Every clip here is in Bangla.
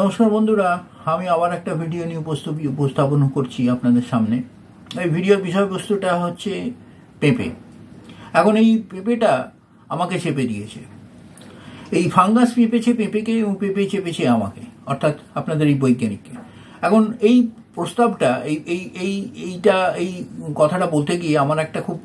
নমস্কার বন্ধুরা আমি আবার একটা ভিডিও নিয়ে উপস্থাপি উপস্থাপন করছি আপনাদের সামনে এই ভিডিওর বিষয়বস্তুটা হচ্ছে পেঁপে এখন এই পেঁপেটা আমাকে চেপে দিয়েছে এই ফাঙ্গাস পেঁপেছে পেঁপেকে এবং পেঁপে চেপেছে আমাকে অর্থাৎ আপনাদের এই বৈজ্ঞানিককে এখন এই প্রস্তাবটা এই এই এই এইটা এই কথাটা বলতে গিয়ে আমার একটা খুব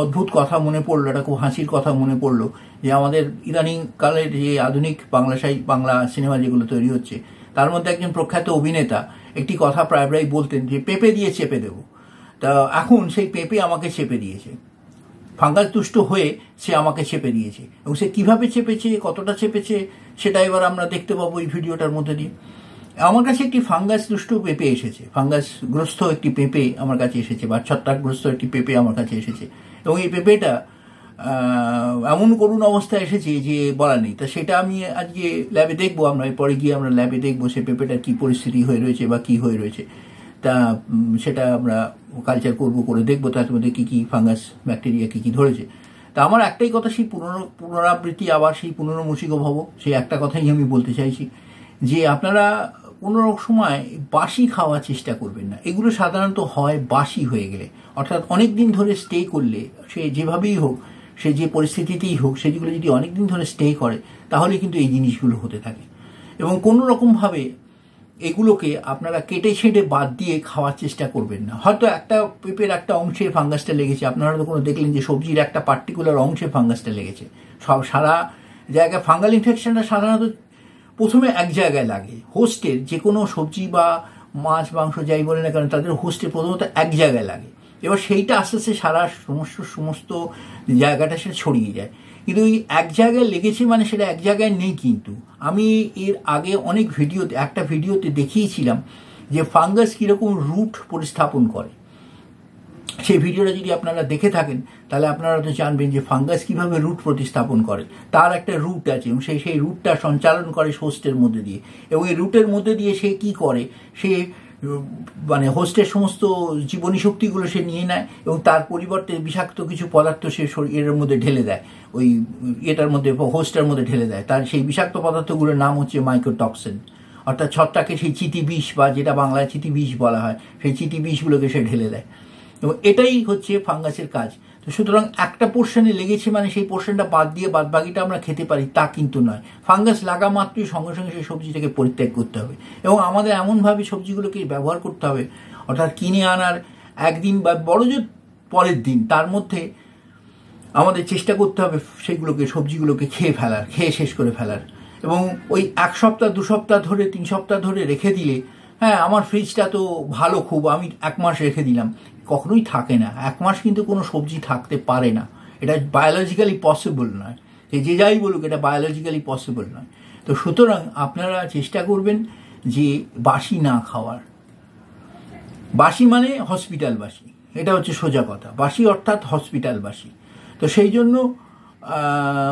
অদ্ভুত কথা মনে পড়লো একটা খুব হাসির কথা মনে পড়লো যে আমাদের ইদানিং কালের যে আধুনিক বাংলা সাহি বাংলা সিনেমা যেগুলো তৈরি হচ্ছে তার মধ্যে একজন প্রখ্যাত অভিনেতা একটি কথা প্রায় প্রায় বলতেন যে পেঁপে দিয়ে চেপে দেব তা এখন সেই পেঁপে আমাকে চেপে দিয়েছে ফাঙ্গাস তুষ্ট হয়ে সে আমাকে চেপে দিয়েছে এবং সে কিভাবে চেপেছে কতটা চেপেছে সেটা এবার আমরা দেখতে পাবো এই ভিডিওটার মধ্যে দিয়ে আমার কাছে একটি ফাঙ্গাস দুষ্ট পেঁপে এসেছে ফাঙ্গাস গ্রস্ত একটি পেঁপে আমার কাছে এসেছে বা ছত্রাকগ্রস্ত একটি পেঁপে আমার কাছে এসেছে এবং এই পেঁপেটা এমন করুণ অবস্থা এসেছে যে বলা নেই তা সেটা আমি আজকে ল্যাবে দেখবো আমরা পরে গিয়ে আমরা ল্যাবে দেখবো সে পেঁপেটার কী পরিস্থিতি হয়ে রয়েছে বা কী হয়ে রয়েছে তা সেটা আমরা কালচার করব করে দেখবো তার মধ্যে কী কী ফাঙ্গাস ব্যাকটেরিয়া কী কী ধরেছে তা আমার একটাই কথা সেই পুনর পুনরাবৃত্তি আবার সেই পুনর্মূষিক ভব সেই একটা কথাই আমি বলতে চাইছি যে আপনারা কোনো সময় বাসি খাওয়ার চেষ্টা করবেন না এগুলো সাধারণত হয় বাসি হয়ে গেলে অর্থাৎ অনেক দিন ধরে স্টে করলে সে যেভাবেই হোক সে যে পরিস্থিতিতেই হোক সেগুলো যদি অনেক দিন ধরে স্টে করে তাহলে কিন্তু এই জিনিসগুলো হতে থাকে এবং কোনো রকমভাবে এগুলোকে আপনারা কেটে ছেঁটে বাদ দিয়ে খাওয়ার চেষ্টা করবেন না হয়তো একটা পেঁপের একটা অংশে ফাঙ্গাসটা লেগেছে আপনারা তো কোনো দেখলেন যে সবজির একটা পার্টিকুলার অংশে ফাঙ্গাসটা লেগেছে সব সারা জায়গায় ফাঙ্গাল ইনফেকশনটা সাধারণত প্রথমে এক জায়গায় লাগে হোস্টের যে কোনো সবজি বা মাছ মাংস যাই বলে না কেন তাদের হোস্টে প্রথমত এক জায়গায় লাগে এবার সেইটা আস্তে আস্তে সারা সমস্ত সমস্ত জায়গাটা সেটা ছড়িয়ে যায় কিন্তু ওই এক জায়গায় লেগেছে মানে সেটা এক জায়গায় নেই কিন্তু আমি এর আগে অনেক ভিডিওতে একটা ভিডিওতে দেখিয়েছিলাম যে ফাঙ্গাস কীরকম রুট পরিস্থাপন করে সেই ভিডিওটা যদি আপনারা দেখে থাকেন তাহলে আপনারা তো জানবেন যে ফাঙ্গাস কিভাবে রুট প্রতিস্থাপন করে তার একটা রুট আছে এবং সেই সেই রুটটা সঞ্চালন করে হোস্টের মধ্যে দিয়ে এবং এই রুটের মধ্যে দিয়ে সে কি করে সে মানে হোস্টের সমস্ত জীবনী শক্তিগুলো সে নিয়ে নেয় এবং তার পরিবর্তে বিষাক্ত কিছু পদার্থ সে এর মধ্যে ঢেলে দেয় ওই এটার মধ্যে হোস্টের মধ্যে ঢেলে দেয় তার সেই বিষাক্ত পদার্থগুলোর নাম হচ্ছে মাইক্রোটক্সিন অর্থাৎ ছত্রাকে সেই চিতি বিষ বা যেটা বাংলায় চিতি বিষ বলা হয় সেই চিতি বিষগুলোকে সে ঢেলে দেয় এবং এটাই হচ্ছে ফাঙ্গাসের কাজ তো সুতরাং একটা পোর্শনে লেগেছে মানে সেই পোর্শনটা বাদ দিয়ে বাদ বাকিটা আমরা খেতে পারি তা কিন্তু নয় ফাঙ্গাস লাগা মাত্রই সঙ্গে সঙ্গে সেই সবজিটাকে পরিত্যাগ করতে হবে এবং আমাদের এমনভাবে সবজিগুলোকে ব্যবহার করতে হবে অর্থাৎ কিনে আনার একদিন বা বড় যে পরের দিন তার মধ্যে আমাদের চেষ্টা করতে হবে সেগুলোকে সবজিগুলোকে খেয়ে ফেলার খেয়ে শেষ করে ফেলার এবং ওই এক সপ্তাহ দু সপ্তাহ ধরে তিন সপ্তাহ ধরে রেখে দিলে হ্যাঁ আমার ফ্রিজটা তো ভালো খুব আমি এক মাস রেখে দিলাম কখনোই থাকে না এক মাস কিন্তু কোনো সবজি থাকতে পারে না এটা বায়োলজিক্যালি পসিবল নয় যে যে যাই বলুক এটা বায়োলজিক্যালি পসিবল নয় তো সুতরাং আপনারা চেষ্টা করবেন যে বাসি না খাওয়ার বাসি মানে হসপিটাল বাসি এটা হচ্ছে সোজা কথা বাসি অর্থাৎ হসপিটাল বাসি তো সেই জন্য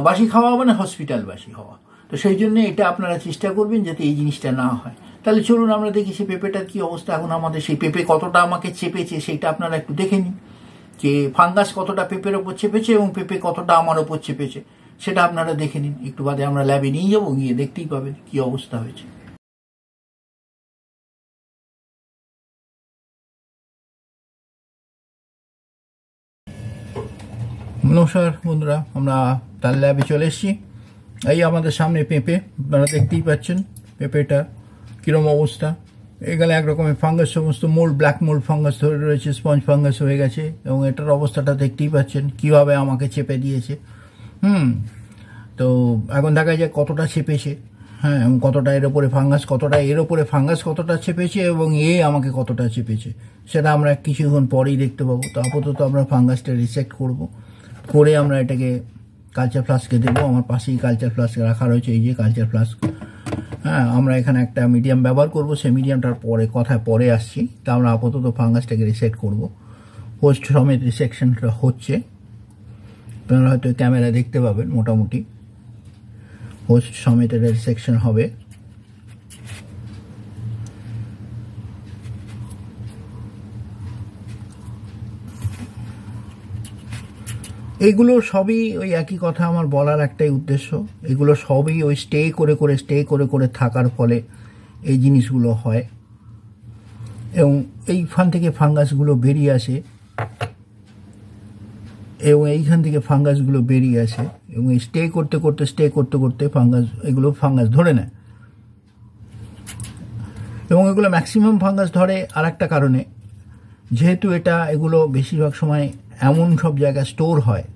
বাসি খাওয়া মানে হসপিটাল বাসি হওয়া তো সেই জন্য এটা আপনারা চেষ্টা করবেন যাতে এই জিনিসটা না হয় তাহলে চলুন আমরা দেখি সেই পেঁপেটার কি অবস্থা এখন আমাদের সেই পেঁপে কতটা আমাকে চেপেছে সেটা আপনারা একটু দেখে নিন যে ফাঙ্গাস কতটা পেঁপের ওপর চেপেছে এবং পেঁপে কতটা আমার ওপর চেপেছে সেটা আপনারা দেখে নিন একটু বাদে আমরা ল্যাবে নিয়ে যাবো গিয়ে দেখতেই পাবেন কি অবস্থা হয়েছে নমস্কার বন্ধুরা আমরা তার ল্যাবে চলে এসেছি এই আমাদের সামনে পেঁপে আপনারা দেখতেই পাচ্ছেন পেঁপেটা কীরম অবস্থা এখানে একরকমের ফাঙ্গাস সমস্ত মোল্ড ব্ল্যাক মোল ফাঙ্গাস ধরে রয়েছে স্পঞ্জ ফাঙ্গাস হয়ে গেছে এবং এটার অবস্থাটা দেখতেই পাচ্ছেন কিভাবে আমাকে চেপে দিয়েছে হুম তো এখন দেখা যায় কতটা চেপেছে হ্যাঁ এবং কতটা এর ওপরে ফাঙ্গাস কতটা এর ওপরে ফাঙ্গাস কতটা চেপেছে এবং এ আমাকে কতটা চেপেছে সেটা আমরা কিছুক্ষণ পরেই দেখতে পাবো তো আপাতত আমরা ফাঙ্গাসটা রিসেক্ট করব করে আমরা এটাকে কালচার ফ্লাস্কে দেবো আমার পাশেই কালচার ফ্লাস্ক রাখা রয়েছে এই যে কালচার ফ্লাস্ক হ্যাঁ আমরা এখানে একটা মিডিয়াম ব্যবহার করব সেই মিডিয়ামটার পরে কথায় পরে আসছি তা আমরা আপাতত ফাঙ্গাসটাকে রিসেট করব হোস্ট সমেত রিসেকশনটা হচ্ছে আপনারা হয়তো ক্যামেরা দেখতে পাবেন মোটামুটি হোস্ট সমেত এটা রিসেকশন হবে এগুলো সবই ওই একই কথা আমার বলার একটাই উদ্দেশ্য এগুলো সবই ওই স্টে করে করে স্টে করে করে থাকার ফলে এই জিনিসগুলো হয় এবং এইখান থেকে ফাঙ্গাসগুলো বেরিয়ে আসে এবং এইখান থেকে ফাঙ্গাসগুলো বেরিয়ে আসে এবং এই স্টে করতে করতে স্টে করতে করতে ফাঙ্গাস এগুলো ফাঙ্গাস ধরে নেয় এবং এগুলো ম্যাক্সিমাম ফাঙ্গাস ধরে আর একটা কারণে যেহেতু এটা এগুলো বেশিরভাগ সময় এমন সব জায়গা স্টোর হয়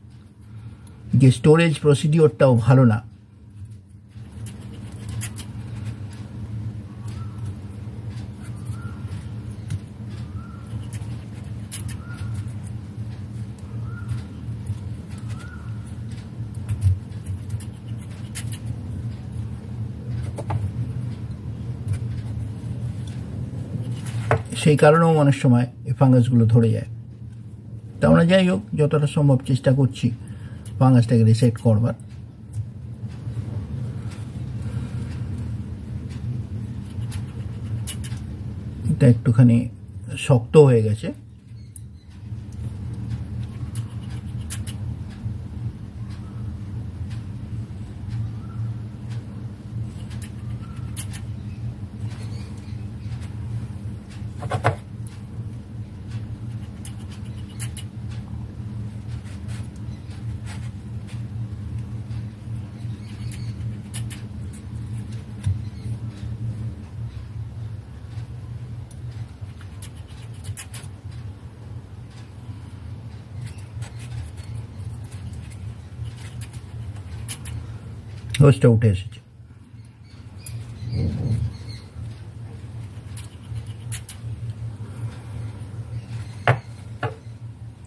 যে স্টোরেজ প্রসিডিওরটাও ভালো না সেই কারণেও অনেক সময় এই ফাঙ্গাসগুলো ধরে যায় তা আমরা যাই হোক যতটা সম্ভব চেষ্টা করছি বাংলাদেশটাকে রিসেট করবার এটা একটুখানি শক্ত হয়ে গেছে ফাস্ট আউট এসে জি।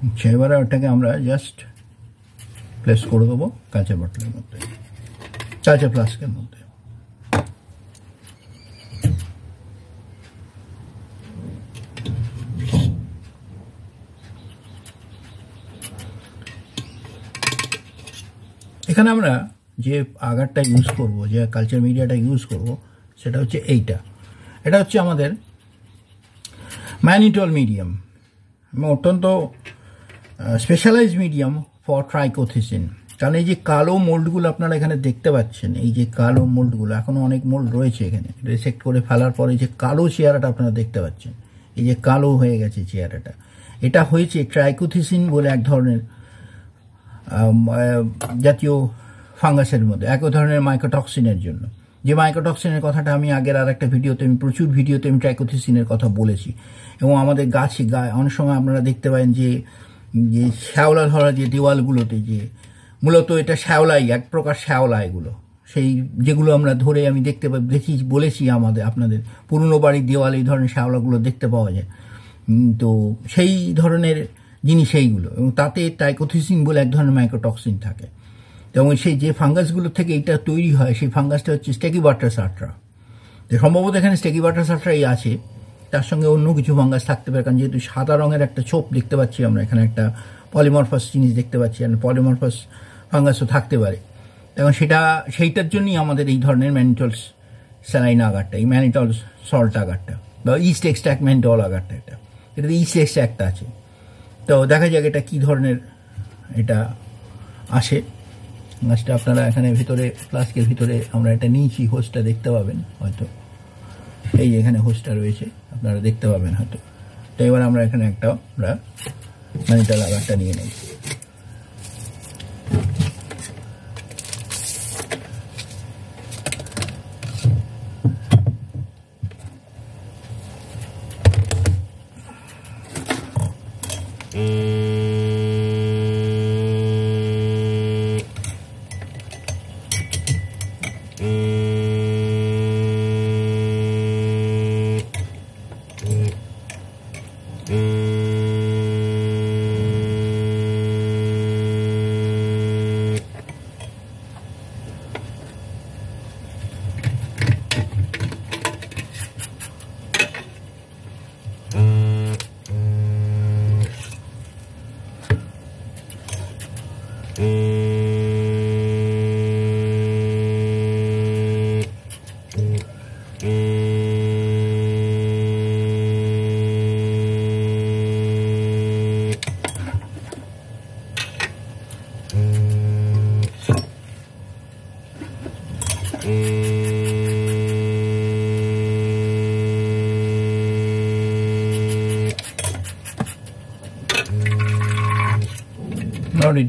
এই যে আমরা আটকে আমরা জাস্ট প্রেস করে দেব কাচের বোতলের মধ্যে চা চা প্লাস করে নিতে এখানে আমরা যে আগারটা ইউজ করব যে কালচার মিডিয়াটা ইউজ করব সেটা হচ্ছে এইটা এটা হচ্ছে আমাদের ম্যানিটল মিডিয়াম অত্যন্ত স্পেশালাইজ মিডিয়াম ফর ট্রাইকোথিসিন কারণ এই যে কালো মোল্ডগুলো আপনারা এখানে দেখতে পাচ্ছেন এই যে কালো মোল্ডগুলো এখনও অনেক মোল্ড রয়েছে এখানে রেসেক্ট করে ফেলার পরে যে কালো চেয়ারাটা আপনারা দেখতে পাচ্ছেন এই যে কালো হয়ে গেছে চেয়ারাটা এটা হয়েছে ট্রাইকোথিসিন বলে এক ধরনের জাতীয় ফাঙ্গাসের মধ্যে একই ধরনের মাইক্রোটক্সিনের জন্য যে মাইক্রোটক্সিনের কথাটা আমি আগের আর একটা ভিডিওতে আমি প্রচুর ভিডিওতে আমি ট্রাইকোথিসিনের কথা বলেছি এবং আমাদের গাছে গায়ে অনেক সময় আপনারা দেখতে পাবেন যে যে শ্যাওলা ধরা যে দেওয়ালগুলোতে যে মূলত এটা শ্যাওলাই এক প্রকার শ্যাওলা এগুলো সেই যেগুলো আমরা ধরে আমি দেখতে পাই দেখি বলেছি আমাদের আপনাদের পুরনো বাড়ির দেওয়াল এই ধরনের শ্যাওলাগুলো দেখতে পাওয়া যায় তো সেই ধরনের জিনিস এইগুলো এবং তাতে টাইকোথিসিন বলে এক ধরনের মাইক্রোটক্সিন থাকে যেমন সেই যে ফাঙ্গাসগুলো থেকে এটা তৈরি হয় সেই ফাঙ্গাসটা হচ্ছে স্টেকি বাটার সাটরা সম্ভবত এখানে স্টেকি বাটার সাটরাই আছে তার সঙ্গে অন্য কিছু ফাঙ্গাস থাকতে পারে কারণ যেহেতু সাদা রঙের একটা ছোপ দেখতে পাচ্ছি আমরা এখানে একটা পলিমরফাস জিনিস দেখতে পাচ্ছি আর পলিমরফাস ফাঙ্গাসও থাকতে পারে এবং সেটা সেইটার জন্যই আমাদের এই ধরনের ম্যানিটলস স্যালাইন আগারটা এই ম্যানিটলস সল্ট আগারটা বা ইস্ট এক্সট্র্যাক্ট ম্যানিটল আগারটা এটা এটাতে ইস্ট এক্সট্র্যাক্ট আছে তো দেখা যাক এটা কী ধরনের এটা আসে গাছটা আপনারা এখানে ভিতরে ফ্লাস্কের ভিতরে আমরা এটা নিয়েছি হোস্টটা দেখতে পাবেন হয়তো এই এখানে হোস্টটা রয়েছে আপনারা দেখতে পাবেন হয়তো তো এবার আমরা এখানে একটা আমরা ম্যানিটাল আবারটা নিয়ে নেব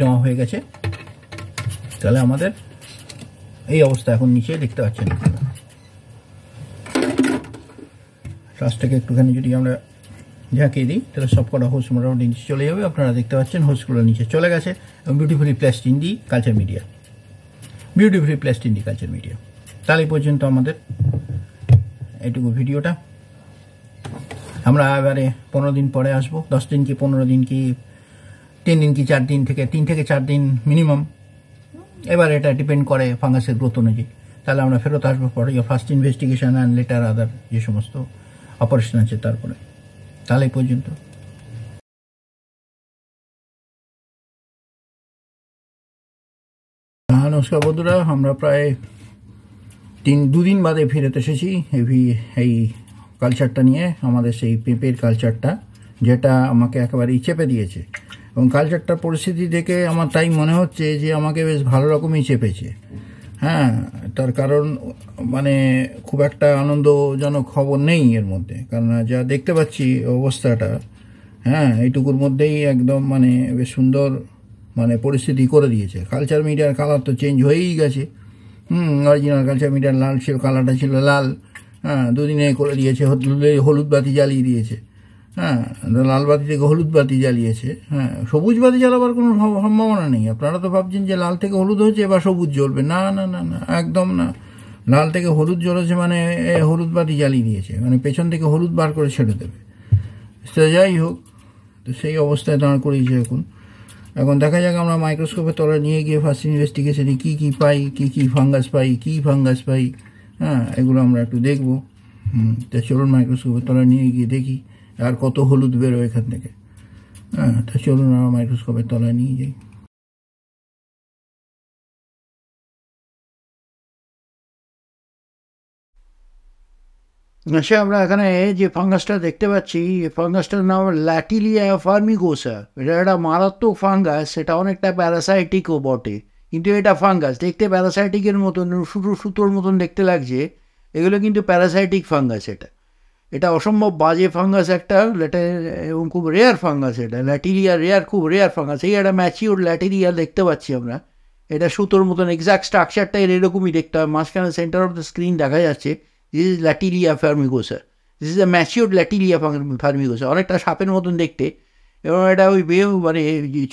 নেওয়া হয়ে গেছে তাহলে আমাদের এই অবস্থা এখন নিচে দেখতে পাচ্ছেন শ্বাসটাকে একটুখানি যদি আমরা ঝাঁকিয়ে দিই তাহলে সবকটা কটা হোস মোটামুটি নিচে চলে যাবে আপনারা দেখতে পাচ্ছেন হোসগুলো নিচে চলে গেছে এবং beautifully placed in the culture media beautifully placed in the culture media তাহলে পর্যন্ত আমাদের এটুকু ভিডিওটা আমরা এবারে পনেরো দিন পরে আসবো দশ দিন কি পনেরো দিন কি তিন দিন কি চার দিন থেকে তিন থেকে চার দিন মিনিমাম এবার এটা ডিপেন্ড করে ফাঙ্গাসের গ্রোথ অনুযায়ী তাহলে আমরা ফেরত আসবো পরে first investigation and later other যে সমস্ত অপারেশন আছে তারপরে তাহলে পর্যন্ত হ্যাঁ, নমস্কার বন্ধুরা আমরা প্রায় তিন দুদিন বাদে ফেরত এসেছি হেভি এই কালচারটা নিয়ে আমাদের সেই পেঁপের কালচারটা যেটা আমাকে একেবারেই চেপে দিয়েছে এবং কালচারটার পরিস্থিতি দেখে আমার তাই মনে হচ্ছে যে আমাকে বেশ ভালো রকমই চেপেছে হ্যাঁ তার কারণ মানে খুব একটা আনন্দজনক খবর নেই এর মধ্যে কারণ যা দেখতে পাচ্ছি অবস্থাটা হ্যাঁ এইটুকুর মধ্যেই একদম মানে বেশ সুন্দর মানে পরিস্থিতি করে দিয়েছে কালচার মিডিয়ার কালার তো চেঞ্জ হয়েই গেছে হুম অরিজিনাল কালচার মিডিয়ার লাল ছিল কালারটা ছিল লাল হ্যাঁ দুদিনে করে দিয়েছে হলুদ বাতি জ্বালিয়ে দিয়েছে হ্যাঁ লাল বাতি থেকে হলুদ বাতি জ্বালিয়েছে হ্যাঁ সবুজ বাতি জ্বালাবার কোনো সম্ভাবনা নেই আপনারা তো ভাবছেন যে লাল থেকে হলুদ হয়েছে এবার সবুজ জ্বলবে না না না না একদম না লাল থেকে হলুদ জ্বলেছে মানে হলুদ বাতি জ্বালিয়ে দিয়েছে মানে পেছন থেকে হলুদ বার করে ছেড়ে দেবে সে যাই হোক তো সেই অবস্থায় দাঁড় করিয়েছে এখন এখন দেখা যাক আমরা মাইক্রোস্কোপের তলা নিয়ে গিয়ে ফার্স্ট ইনভেস্টিগেশনে কী কী পাই কী কী ফাঙ্গাস পাই কী ফাঙ্গাস পাই হ্যাঁ এগুলো আমরা একটু দেখবো হুম তা চলুন মাইক্রোস্কোপের তলা নিয়ে গিয়ে দেখি আর কত হলুদ বেরোয় এখান থেকে হ্যাঁ চলুন আমরা মাইক্রোস্কোপের তলায় নিয়ে যাই সে আচ্ছা, আমরা এখানে যে ফাঙ্গাসটা দেখতে পাচ্ছি ফাঙ্গাসটার নাম ল্যাটিলিয়া ফার্মিগোসা এটা একটা মারাত্মক ফাঙ্গাস সেটা অনেকটা প্যারাসাইটিকও বটে কিন্তু এটা ফাঙ্গাস দেখতে প্যারাসাইটিকের মতন সুতো সুতোর মতন দেখতে লাগছে এগুলো কিন্তু প্যারাসাইটিক ফাঙ্গাস এটা এটা অসম্ভব বাজে ফাঙ্গাস একটা এবং খুব রেয়ার ফাঙ্গাস এটা ল্যাটেরিয়া রেয়ার খুব রেয়ার ফাঙ্গাস এই একটা ম্যাচিওর ল্যাটেরিয়া দেখতে পাচ্ছি আমরা এটা সুতোর মতন এক্স্যাক্ট স্ট্রাকচারটা এর এরকমই দেখতে হয় মাঝখানে সেন্টার অফ দ্য স্ক্রিন দেখা যাচ্ছে দিস ইজ ল্যাটিরিয়া ফার্মিগোসা দিস ইজ এ ম্যাচিওর ল্যাটিরিয়া ফার্মিগোসা অনেকটা সাপের মতন দেখতে এবং এটা ওই বে মানে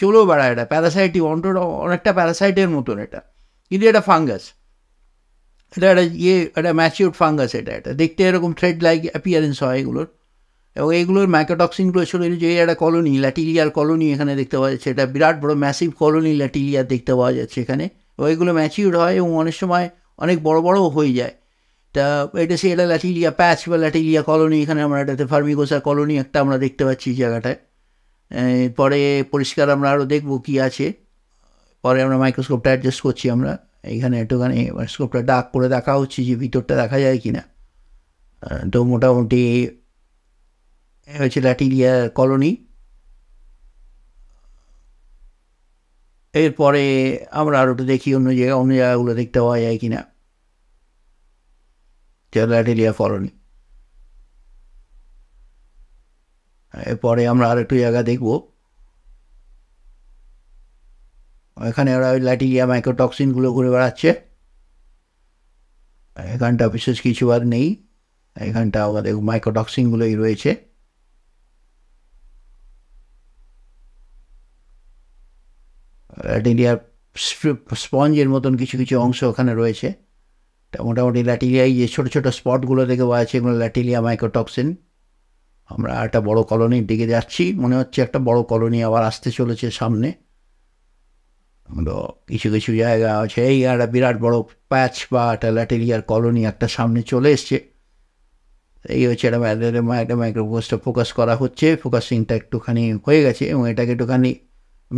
চলেও বেড়ায় এটা প্যারাসাইটি অন্টর অনেকটা প্যারাসাইটের মতন এটা কিন্তু এটা ফাঙ্গাস এটা একটা ইয়ে একটা ম্যাচিউড ফাঙ্গাস এটা একটা দেখতে এরকম থ্রেড লাইক অ্যাপিয়ারেন্স হয় এগুলোর এবং এইগুলোর ম্যাকোটক্সিনগুলো শরীরে যে একটা কলোনি ল্যাটিলিয়ার কলোনি এখানে দেখতে পাওয়া যাচ্ছে এটা বিরাট বড় ম্যাসিভ কলোনি ল্যাটিলিয়ার দেখতে পাওয়া যাচ্ছে এখানে এবং এগুলো ম্যাচিউর হয় এবং অনেক সময় অনেক বড় বড়ো হয়ে যায় তা এটা সে এটা ল্যাটিলিয়া প্যাচ বা ল্যাটিলিয়া কলোনি এখানে আমরা এটাতে ফার্মিগোসা কলোনি একটা আমরা দেখতে পাচ্ছি জায়গাটায় পরে পরিষ্কার আমরা আরও দেখবো কী আছে পরে আমরা মাইক্রোস্কোপটা অ্যাডজাস্ট করছি আমরা এইখানে একটুখানি স্কোপটা ডাক করে দেখা হচ্ছে যে ভিতরটা দেখা যায় কি না তো মোটামুটি হচ্ছে ল্যাটিরিয়া কলোনি এরপরে আমরা আরও একটু দেখি অন্য জায়গায় অন্য জায়গাগুলো দেখতে পাওয়া যায় কি না ল্যাটেরিয়া কলোনি এরপরে আমরা আর একটু জায়গা দেখবো এখানে ওরা ওই ল্যাটিয়া মাইক্রোটক্সিনগুলো ঘুরে বেড়াচ্ছে এখানটা বিশেষ কিছু আর নেই এখানটা আমাদের মাইক্রোটক্সিনগুলোই রয়েছে ল্যাটিরিয়ার স্পঞ্জের মতন কিছু কিছু অংশ ওখানে রয়েছে তা মোটামুটি ল্যাটিরিয়ায় যে ছোটো ছোটো স্পটগুলো দেখে বলা আছে এগুলো ল্যাটিরিয়া মাইক্রোটক্সিন আমরা একটা বড় কলোনির দিকে যাচ্ছি মনে হচ্ছে একটা বড় কলোনি আবার আসতে চলেছে সামনে আমরা কিছু কিছু জায়গা আছে এই একটা বিরাট বড় প্যাচ বা একটা ল্যাটেরিয়ার কলোনি একটা সামনে চলে এসছে এই হচ্ছে একটা একটা মাইক্রোফোকাসটা ফোকাস করা হচ্ছে ফোকাসিংটা একটুখানি হয়ে গেছে এবং এটাকে একটুখানি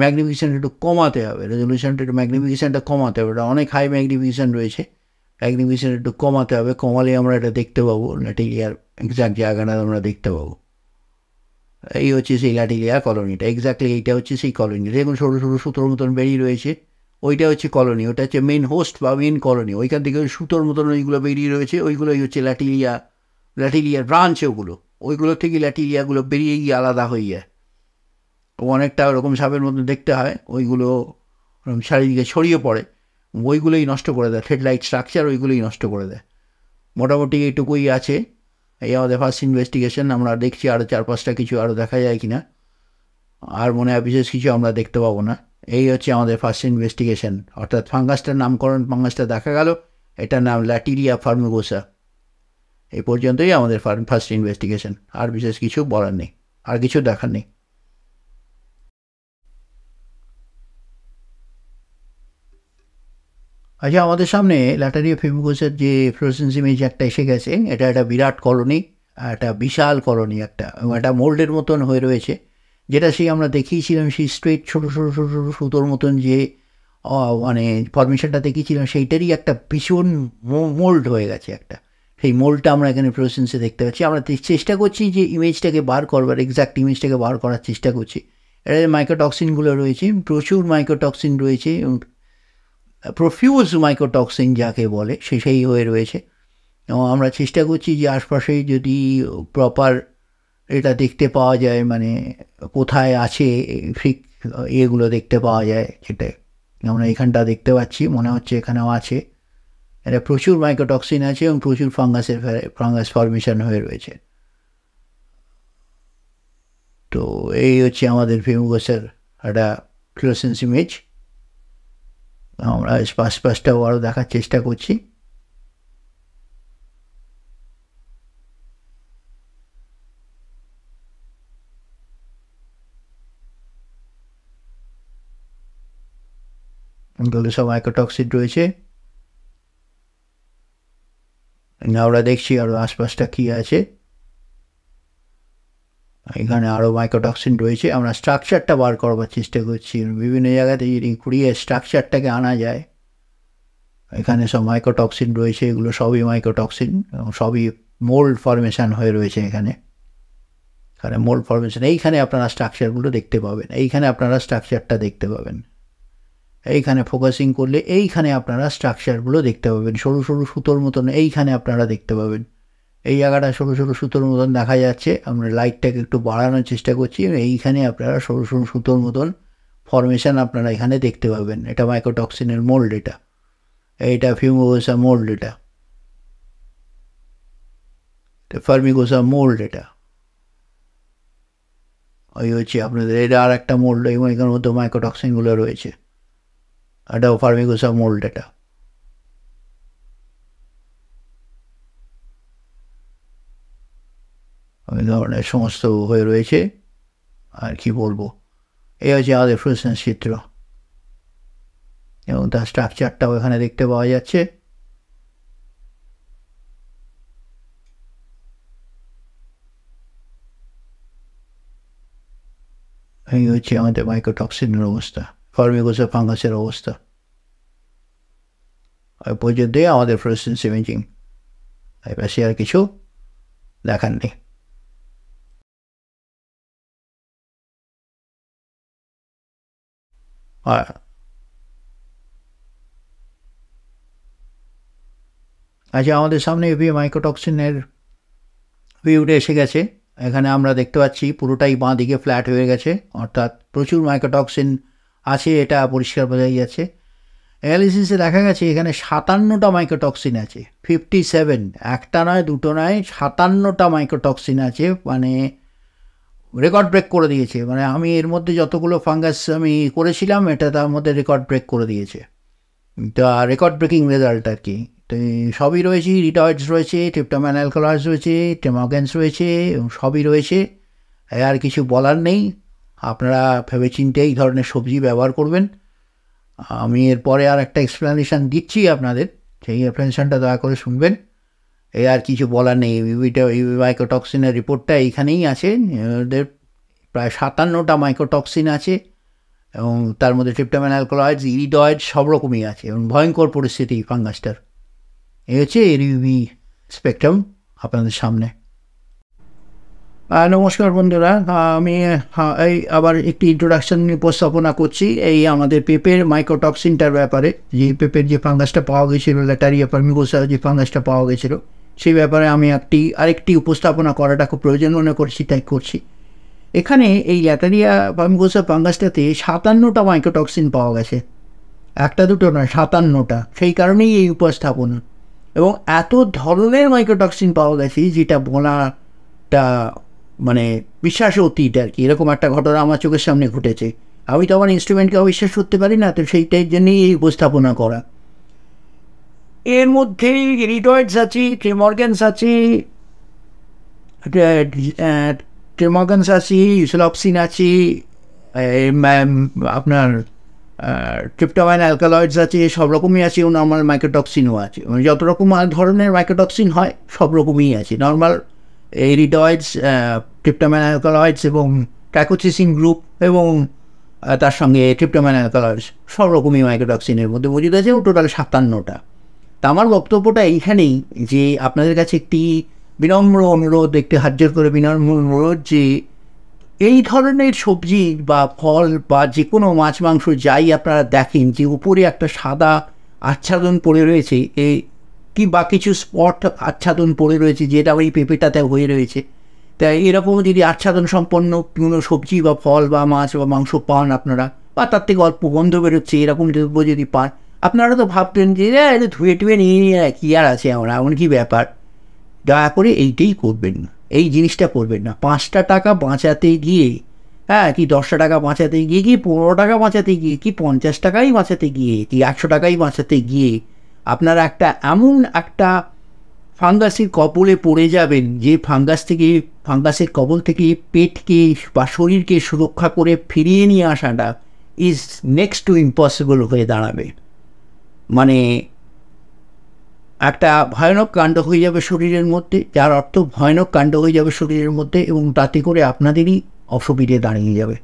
ম্যাগনিফিকেশান একটু কমাতে হবে রেজলিউশনটা একটু ম্যাগনিফিকেশানটা কমাতে হবে এটা অনেক হাই ম্যাগনিফিকেশান রয়েছে ম্যাগনিফিকেশান একটু কমাতে হবে কমালে আমরা এটা দেখতে পাবো ল্যাটেরিয়ার এক্সাক্ট জায়গাটা আমরা দেখতে পাবো এই হচ্ছে সেই লাটিলিয়া কলোনিটা এক্স্যাক্টলি এইটা হচ্ছে সেই কলোনি দেখুন সরু সরু সুতোর মতন বেরিয়ে রয়েছে ওইটা হচ্ছে কলোনি ওটা হচ্ছে মেন হোস্ট বা মেন কলোনি ওইখান থেকে সুতোর মতন ওইগুলো বেরিয়ে রয়েছে ওইগুলোই হচ্ছে ল্যাটিলিয়া ল্যাটিলিয়ার ব্রাঞ্চ ওগুলো ওইগুলো থেকে ল্যাটিলিয়াগুলো বেরিয়ে গিয়ে আলাদা হয়ে যায় অনেকটা ওরকম সাপের মতন দেখতে হয় ওইগুলো ওরকম চারিদিকে ছড়িয়ে পড়ে ওইগুলোই নষ্ট করে দেয় হেডলাইট স্ট্রাকচার ওইগুলোই নষ্ট করে দেয় মোটামুটি এটুকুই আছে এই আমাদের ফার্স্ট ইনভেস্টিগেশন আমরা দেখছি আরও চার পাঁচটা কিছু আরও দেখা যায় কি না আর মনে হয় বিশেষ কিছু আমরা দেখতে পাবো না এই হচ্ছে আমাদের ফার্স্ট ইনভেস্টিগেশন অর্থাৎ ফাঙ্গাসটার নামকরণ ফাঙ্গাসটা দেখা গেল এটার নাম ল্যাটিরিয়া ফার্মিগোসা এই পর্যন্তই আমাদের ফার্ম ফার্স্ট ইনভেস্টিগেশন আর বিশেষ কিছু বলার নেই আর কিছু দেখার নেই আচ্ছা আমাদের সামনে ল্যাটারিয়া ফেমিকোসের যে ফ্রোজেন ইমেজ একটা এসে গেছে এটা একটা বিরাট কলোনি একটা বিশাল কলোনি একটা একটা মোল্ডের মতন হয়ে রয়েছে যেটা সেই আমরা দেখিয়েছিলাম সেই স্ট্রেট ছোটো ছোটো ছোটো ছোটো সুতোর মতন যে মানে ফরমেশনটা দেখিয়েছিলাম সেইটারই একটা ভীষণ মোল্ড হয়ে গেছে একটা সেই মোল্ডটা আমরা এখানে ফ্লোরেসেন্সে দেখতে পাচ্ছি আমরা চেষ্টা করছি যে ইমেজটাকে বার করবার এক্স্যাক্ট ইমেজটাকে বার করার চেষ্টা করছি এটা মাইক্রোটক্সিনগুলো রয়েছে প্রচুর মাইক্রোটক্সিন রয়েছে প্রফিউজ মাইকোটক্সিন যাকে বলে সে সেই হয়ে রয়েছে এবং আমরা চেষ্টা করছি যে আশপাশে যদি প্রপার এটা দেখতে পাওয়া যায় মানে কোথায় আছে ঠিক এগুলো দেখতে পাওয়া যায় সেটা আমরা এখানটা দেখতে পাচ্ছি মনে হচ্ছে এখানেও আছে এটা প্রচুর মাইকোটক্সিন আছে এবং প্রচুর ফাঙ্গাসের ফাঙ্গাস ফর্মেশন হয়ে রয়েছে তো এই হচ্ছে আমাদের ফেমুগাসের একটা ক্লোসেন্স ইমেজ আমরা স্পাস আরও দেখার চেষ্টা করছি সব আইকোটক্সিড রয়েছে আমরা দেখছি আরও আশপাশটা কী আছে এখানে আরও মাইক্রোটক্সিন রয়েছে আমরা স্ট্রাকচারটা বার করবার চেষ্টা করছি বিভিন্ন জায়গাতে যদি কুড়িয়ে স্ট্রাকচারটাকে আনা যায় এখানে সব মাইক্রোটক্সিন রয়েছে এগুলো সবই মাইক্রোটক্সিন এবং সবই মোল্ড ফরমেশান হয়ে রয়েছে এখানে এখানে মোল্ড ফরমেশান এইখানে আপনারা স্ট্রাকচারগুলো দেখতে পাবেন এইখানে আপনারা স্ট্রাকচারটা দেখতে পাবেন এইখানে ফোকাসিং করলে এইখানে আপনারা স্ট্রাকচারগুলো দেখতে পাবেন সরু সরু সুতোর মতন এইখানে আপনারা দেখতে পাবেন এই জায়গাটা সরু সরু সুতোর মতন দেখা যাচ্ছে আমরা লাইটটাকে একটু বাড়ানোর চেষ্টা করছি এইখানে আপনারা সরু সরু সুতোর মতন ফরমেশান আপনারা এখানে দেখতে পাবেন এটা মাইক্রোটক্সিনের মোল্ড এটা এইটা ফিউমোসা মোল্ড এটা ফার্মিগোসা মোল্ড এটা ওই হচ্ছে আপনাদের এটা আর একটা মোল্ড এবং এখানে মধ্যে মাইক্রোটক্সিনগুলো রয়েছে এটাও ফার্মিগোসা মোল্ড এটা অনেক ধরনের সমস্ত হয়ে রয়েছে আর কি বলবো এই হচ্ছে আমাদের ফ্রোসেন চিত্র এবং তার স্ট্রাকচারটাও এখানে দেখতে পাওয়া যাচ্ছে এই হচ্ছে আমাদের মাইক্রোটক্সিনের অবস্থা ফার্মিগোসা ফাঙ্গাসের অবস্থা ওই পর্যন্তই আমাদের ফ্রোসেন্স ইমেজিং এবার সে আর কিছু দেখার নেই I আচ্ছা আমাদের সামনে এভিএ মাইক্রোটক্সিনের ভিউটা এসে গেছে এখানে আমরা দেখতে পাচ্ছি পুরোটাই বাঁ দিকে ফ্ল্যাট হয়ে গেছে অর্থাৎ প্রচুর মাইক্রোটক্সিন আছে এটা পরিষ্কার বোঝাই যাচ্ছে অ্যানালিসিসে দেখা গেছে এখানে সাতান্নটা মাইক্রোটক্সিন আছে ফিফটি সেভেন একটা নয় দুটো নয় সাতান্নটা মাইক্রোটক্সিন আছে মানে রেকর্ড ব্রেক করে দিয়েছে মানে আমি এর মধ্যে যতগুলো ফাঙ্গাস আমি করেছিলাম এটা তার মধ্যে রেকর্ড ব্রেক করে দিয়েছে তা রেকর্ড ব্রেকিং রেজাল্ট আর কি তো সবই রয়েছে রিটয়েডস রয়েছে টিপটাম্যান অ্যালকোলাস রয়েছে টেমাগেন্স রয়েছে এবং সবই রয়েছে আর কিছু বলার নেই আপনারা ভেবে চিনতে এই ধরনের সবজি ব্যবহার করবেন আমি এরপরে আর একটা এক্সপ্লেনেশান দিচ্ছি আপনাদের সেই এক্সপ্লেনেশানটা দয়া করে শুনবেন এ আর কিছু বলার নেই ইউভিটা ইউবি মাইক্রোটক্সিনের রিপোর্টটা এইখানেই আছে ওদের প্রায় সাতান্নটা মাইক্রোটক্সিন আছে এবং তার মধ্যে ট্রিপটামেন অ্যালকোলয়েডস ইরিডয়েড সব রকমই আছে এবং ভয়ঙ্কর পরিস্থিতি ফাঙ্গাসটার এ হচ্ছে এর ইউভি স্পেকট্রাম আপনাদের সামনে নমস্কার বন্ধুরা আমি এই আবার একটি ইন্ট্রোডাকশন উপস্থাপনা করছি এই আমাদের পেপের মাইক্রোটক্সিনটার ব্যাপারে যে পেপের যে ফাঙ্গাসটা পাওয়া গেছিলো ল্যাটারিয়া পারমিগোসা যে ফাঙ্গাসটা পাওয়া গেছিলো সেই ব্যাপারে আমি একটি আরেকটি উপস্থাপনা করাটা খুব প্রয়োজন মনে করছি তাই করছি এখানে এই ল্যাটারিয়া পামগোসা পাঙ্গাসটাতে সাতান্নটা মাইক্রোটক্সিন পাওয়া গেছে একটা দুটো নয় সাতান্নটা সেই কারণেই এই উপস্থাপনা এবং এত ধরনের মাইক্রোটক্সিন পাওয়া গেছে যেটা বলাটা মানে বিশ্বাস অতীত আর কি এরকম একটা ঘটনা আমার চোখের সামনে ঘটেছে আমি তো আমার ইনস্ট্রুমেন্টকে অবিশ্বাস করতে পারি না তো সেইটাই জন্যেই এই উপস্থাপনা করা এর মধ্যে রিডয়েডস আছে ট্রিমর্গেন্স আছে ট্রিমর্গেন্স আছে ইউসলপসিন আছে আপনার ট্রিপটামাইন অ্যালকালয়েডস আছে সব রকমই আছে ও নর্মাল মাইক্রোটক্সিনও আছে মানে যত রকম ধরনের মাইক্রোটক্সিন হয় সব রকমই আছে নর্মাল এরিডয়েডস ট্রিপটামাইন অ্যালকালয়েডস এবং ট্যাকোচিসিন গ্রুপ এবং তার সঙ্গে ট্রিপটামাইন অ্যালকালয়েডস সব রকমই মাইক্রোটক্সিনের মধ্যে মজুদ আছে ও টোটাল সাতান্নটা তা আমার বক্তব্যটা এইখানেই যে আপনাদের কাছে একটি বিনম্র অনুরোধ একটি হাজার করে বিনম্র অনুরোধ যে এই ধরনের সবজি বা ফল বা যে কোনো মাছ মাংস যাই আপনারা দেখেন যে উপরে একটা সাদা আচ্ছাদন পড়ে রয়েছে এই কি বা কিছু স্পট আচ্ছাদন পড়ে রয়েছে যেটা ওই পেঁপেটাতে হয়ে রয়েছে তাই এরকম যদি আচ্ছাদন সম্পন্ন কোনো সবজি বা ফল বা মাছ বা মাংস পান আপনারা বা তার থেকে অল্প গন্ধ বেরোচ্ছে এরকম দ্রব্য যদি পান আপনারা তো ভাবতেন যে এটা ধুয়ে টুয়ে নিয়ে নিয়ে কি আর আছে আমরা এমন কি ব্যাপার দয়া করে এইটাই করবেন না এই জিনিসটা করবেন না পাঁচটা টাকা বাঁচাতে গিয়ে হ্যাঁ কি দশটা টাকা বাঁচাতে গিয়ে কি পনেরো টাকা বাঁচাতে গিয়ে কি পঞ্চাশ টাকাই বাঁচাতে গিয়ে কি একশো টাকাই বাঁচাতে গিয়ে আপনারা একটা এমন একটা ফাঙ্গাসের কবলে পড়ে যাবেন যে ফাঙ্গাস থেকে ফাঙ্গাসের কবল থেকে পেটকে বা শরীরকে সুরক্ষা করে ফিরিয়ে নিয়ে আসাটা ইজ নেক্সট টু ইম্পসিবল হয়ে দাঁড়াবে মানে একটা ভয়ানক কাণ্ড হয়ে যাবে শরীরের মধ্যে যার অর্থ ভয়ানক কাণ্ড হয়ে যাবে শরীরের মধ্যে এবং তাতে করে আপনাদেরই অসুবিধে দাঁড়িয়ে যাবে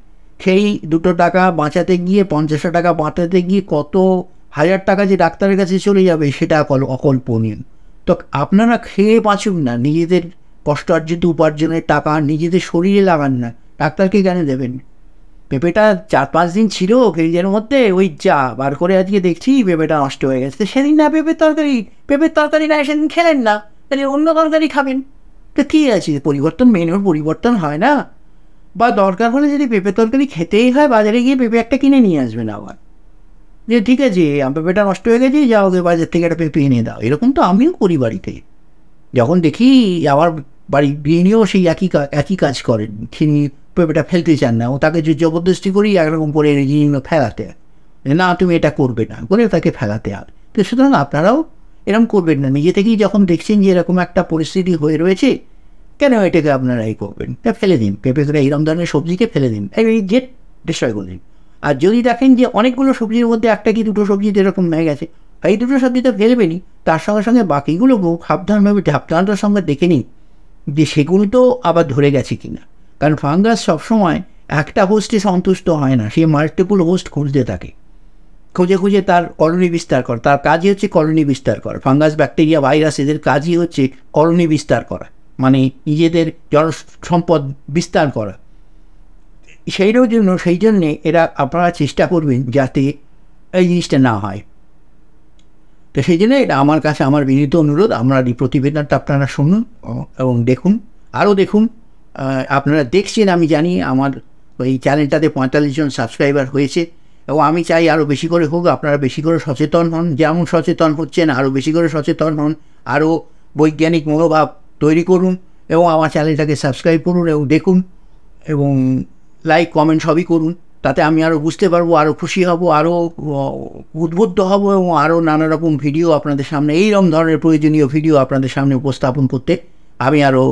সেই দুটো টাকা বাঁচাতে গিয়ে পঞ্চাশ টাকা বাঁচাতে গিয়ে কত হাজার টাকা যে ডাক্তারের কাছে চলে যাবে সেটা অকল্পনীয় তো আপনারা খেয়ে বাঁচুন না নিজেদের কষ্ট অর্জিত উপার্জনের টাকা নিজেদের শরীরে লাগান না ডাক্তারকে কেন দেবেন পেঁপেটা চার পাঁচ দিন ছিল ফ্রিজের মধ্যে ওই যা বার করে আজকে দেখছি পেঁপেটা নষ্ট হয়ে গেছে সেদিন না পেঁপের তরকারি পেঁপের তরকারি না সেদিন খেলেন না তাহলে অন্য তরকারি খাবেন তো কী আছে পরিবর্তন মেনুর পরিবর্তন হয় না বা দরকার হলে যদি পেঁপে তরকারি খেতেই হয় বাজারে গিয়ে পেঁপে একটা কিনে নিয়ে আসবেন আবার যে ঠিক আছে পেঁপেটা নষ্ট হয়ে গেছে যাও ওদের বাজার থেকে একটা পেঁপে এনে দাও এরকম তো আমিও করি বাড়িতে যখন দেখি আমার বাড়ি বিয়ে নিয়েও সেই একই একই কাজ করেন তিনি পেঁপেটা ফেলতে চান না ও তাকে যে জবরদস্তি করি একরকম করে রেজিমগুলো ফেলাতে না তুমি এটা করবে না বলে তাকে ফেলাতে আর তো সুতরাং আপনারাও এরকম করবেন না নিজে থেকেই যখন দেখছেন যে এরকম একটা পরিস্থিতি হয়ে রয়েছে কেন এটাকে আপনারা এই করবেন তা ফেলে দিন পেঁপে করে এইরকম ধরনের সবজিকে ফেলে দিন এই যে ডিস্ট্রয় করে দিন আর যদি দেখেন যে অনেকগুলো সবজির মধ্যে একটা কি দুটো সবজি এরকম হয়ে গেছে এই দুটো সবজি তো ফেলবেনি তার সঙ্গে সঙ্গে বাকিগুলোকেও সাবধানভাবে সাবধানতার সঙ্গে দেখে নিন যে সেগুলো তো আবার ধরে গেছে কিনা কারণ ফাঙ্গাস সবসময় একটা হোস্টে সন্তুষ্ট হয় না সে মাল্টিপুল হোস্ট খুঁজতে থাকে খুঁজে খুঁজে তার কলোনি বিস্তার কর তার কাজই হচ্ছে কলোনি বিস্তার করা ফাঙ্গাস ব্যাকটেরিয়া ভাইরাস এদের কাজই হচ্ছে কলোনি বিস্তার করা মানে নিজেদের জনসম্পদ বিস্তার করা সেইটার জন্য সেই জন্যে এরা আপনারা চেষ্টা করবেন যাতে এই জিনিসটা না হয় তো সেই জন্য এটা আমার কাছে আমার বিনীত অনুরোধ আমরা এই প্রতিবেদনটা আপনারা শুনুন এবং দেখুন আরও দেখুন আপনারা দেখছেন আমি জানি আমার ওই চ্যানেলটাতে পঁয়তাল্লিশ জন সাবস্ক্রাইবার হয়েছে এবং আমি চাই আরও বেশি করে হোক আপনারা বেশি করে সচেতন হন যেমন সচেতন হচ্ছেন আরও বেশি করে সচেতন হন আরও বৈজ্ঞানিক মনোভাব তৈরি করুন এবং আমার চ্যানেলটাকে সাবস্ক্রাইব করুন এবং দেখুন এবং লাইক কমেন্ট সবই করুন তাতে আমি আরও বুঝতে পারবো আরও খুশি হব আরও উদ্বুদ্ধ হব এবং আরও নানা রকম ভিডিও আপনাদের সামনে এইরকম ধরনের প্রয়োজনীয় ভিডিও আপনাদের সামনে উপস্থাপন করতে আমি আরও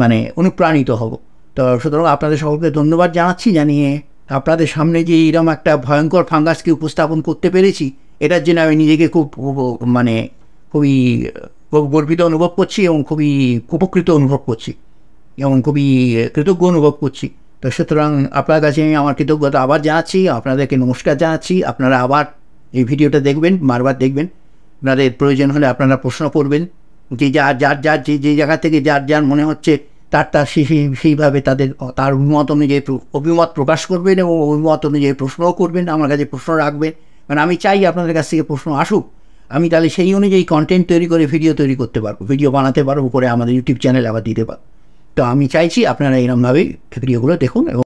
মানে অনুপ্রাণিত হব তো সুতরাং আপনাদের সকলকে ধন্যবাদ জানাচ্ছি জানিয়ে আপনাদের সামনে যে এরম একটা ভয়ঙ্কর ফাঙ্গাসকে উপস্থাপন করতে পেরেছি এটার জন্য আমি নিজেকে খুব মানে খুবই গর্বিত অনুভব করছি এবং খুবই উপকৃত অনুভব করছি এবং খুবই কৃতজ্ঞ অনুভব করছি তো সুতরাং আপনার কাছে আমি আমার কৃতজ্ঞতা আবার জানাচ্ছি আপনাদেরকে নমস্কার জানাচ্ছি আপনারা আবার এই ভিডিওটা দেখবেন বারবার দেখবেন আপনাদের প্রয়োজন হলে আপনারা প্রশ্ন করবেন যে যার যার যার যে যে জায়গা থেকে যার যার মনে হচ্ছে তার তার সেই সেইভাবে তাদের তার অভিমত অনুযায়ী অভিমত প্রকাশ করবেন এবং অভিমত অনুযায়ী প্রশ্নও করবেন আমার কাছে প্রশ্ন রাখবেন মানে আমি চাই আপনাদের কাছ থেকে প্রশ্ন আসুক আমি তাহলে সেই অনুযায়ী কন্টেন্ট তৈরি করে ভিডিও তৈরি করতে পারবো ভিডিও বানাতে পারবো করে আমাদের ইউটিউব চ্যানেল আবার দিতে পারবো তো আমি চাইছি আপনারা এরমভাবেই ভিডিওগুলো দেখুন এবং